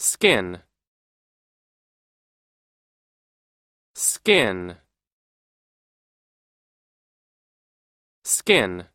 skin skin skin